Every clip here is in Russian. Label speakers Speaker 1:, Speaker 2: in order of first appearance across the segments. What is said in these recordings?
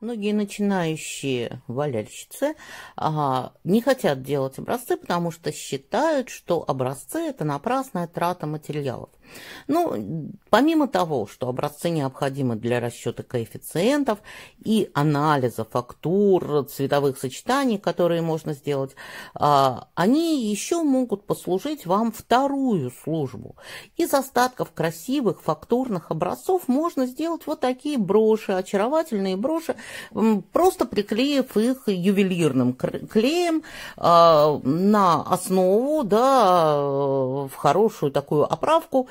Speaker 1: многие начинающие валяльщицы а, не хотят делать образцы, потому что считают, что образцы – это напрасная трата материалов. Ну, помимо того, что образцы необходимы для расчета коэффициентов и анализа фактур, цветовых сочетаний, которые можно сделать, а, они еще могут послужить вам вторую службу. Из остатков красивых фактурных образцов можно сделать вот такие броши, очаровательные броши, просто приклеив их ювелирным клеем а, на основу, да, в хорошую такую оправку.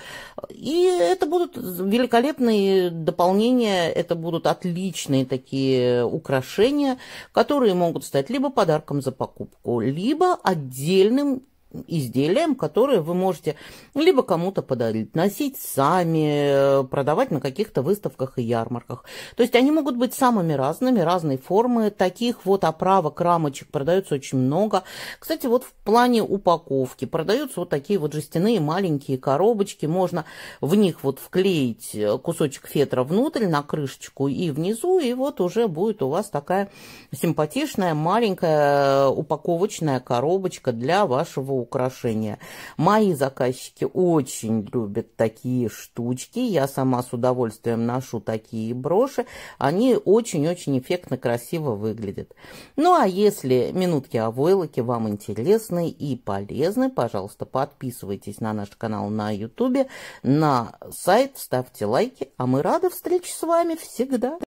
Speaker 1: И это будут великолепные дополнения, это будут отличные такие украшения, которые могут стать либо подарком за покупку, либо отдельным изделиям, которые вы можете либо кому-то подарить, носить сами, э, продавать на каких-то выставках и ярмарках. То есть они могут быть самыми разными, разной формы. Таких вот оправок, рамочек продается очень много. Кстати, вот в плане упаковки продаются вот такие вот жестяные маленькие коробочки. Можно в них вот вклеить э, кусочек фетра внутрь на крышечку и внизу, и вот уже будет у вас такая симпатичная маленькая э, упаковочная коробочка для вашего украшения. Мои заказчики очень любят такие штучки. Я сама с удовольствием ношу такие броши. Они очень-очень эффектно, красиво выглядят. Ну, а если минутки о войлоке вам интересны и полезны, пожалуйста, подписывайтесь на наш канал на YouTube, на сайт, ставьте лайки. А мы рады встрече с вами всегда.